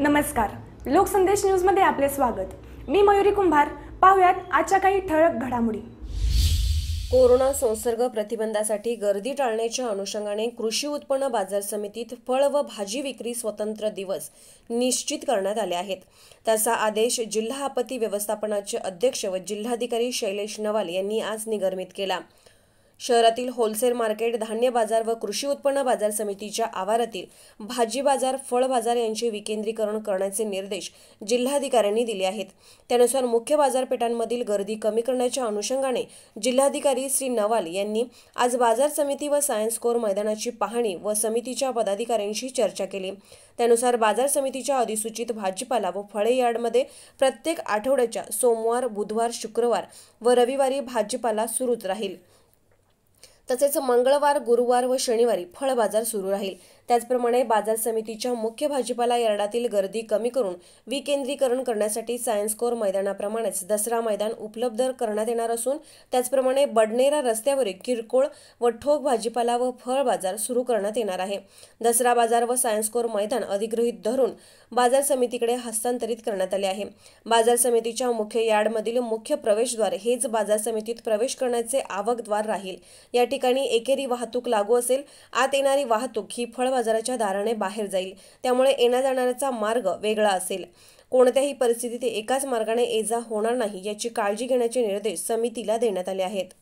नमस्कार लोकसंदेश न्यूजमध्ये आपले स्वागत मी मयुरी कुंभार पाहुयात आजच्या काही ठळक घडामोडी कोरोना संसर्ग प्रतिबंधासाठी गर्दी टाळण्याच्या अनुषंगाने कृषी उत्पन्न बाजार समितीत फळ व भाजी विक्री स्वतंत्र दिवस निश्चित करण्यात आले आहेत तसा आदेश जिल्हा आपत्ती व्यवस्थापनाचे अध्यक्ष व जिल्हाधिकारी शैलेश नवाल यांनी आज निगर्मित केला शहरातील होलसेल मार्केट धान्य बाजार व कृषी उत्पन्न बाजार समितीच्या आवारातील भाजी बाजार फळ बाजार यांचे विकेंद्रीकरण करण्याचे निर्देश जिल्हाधिकाऱ्यांनी दिले आहेत त्यानुसार मुख्य बाजारपेठांमधील गर्दी कमी करण्याच्या अनुषंगाने जिल्हाधिकारी श्री नवाल यांनी आज बाजार समिती व सायन्स कोर मैदानाची पाहणी व समितीच्या पदाधिकाऱ्यांशी चर्चा केली त्यानुसार बाजार समितीच्या अधिसूचित भाजीपाला व फळे यार्डमध्ये प्रत्येक आठवड्याच्या सोमवार बुधवार शुक्रवार व रविवारी भाजीपाला सुरूच राहील तसेच मंगळवार गुरुवार व शनिवारी फळबाजार बाजार सुरू राहील त्याचप्रमाणे बाजार समितीच्या मुख्य भाजीपाला यार्डातील गर्दी कमी करून विकेंद्रीकरण करण्यासाठी सायन्स कोर मैदानाप्रमाणेच दसरा मैदान उपलब्ध करण्यात येणार असून त्याचप्रमाणे बडनेरा रस्त्यावरील किरकोळ व ठोक भाजीपाला व फळ बाजार सुरू करण्यात येणार आहे दसरा बाजार व सायन्स कोर मैदान अधिग्रहित धरून बाजार समितीकडे हस्तांतरित करण्यात आले आहे बाजार समितीच्या मुख्य यार्डमधील मुख्य प्रवेशद्वार हेच बाजार समितीत प्रवेश करण्याचे आवकद्वार राहील या ठिकाणी एकेरी वाहतूक लागू असेल आत येणारी वाहतूक ही फळ बाजाराच्या दाराने बाहेर जाईल त्यामुळे येण्या जाणाऱ्याचा मार्ग वेगळा असेल कोणत्याही परिस्थितीत एकाच मार्गाने एजा होणार नाही याची काळजी घेण्याचे निर्देश समितीला देण्यात आले आहेत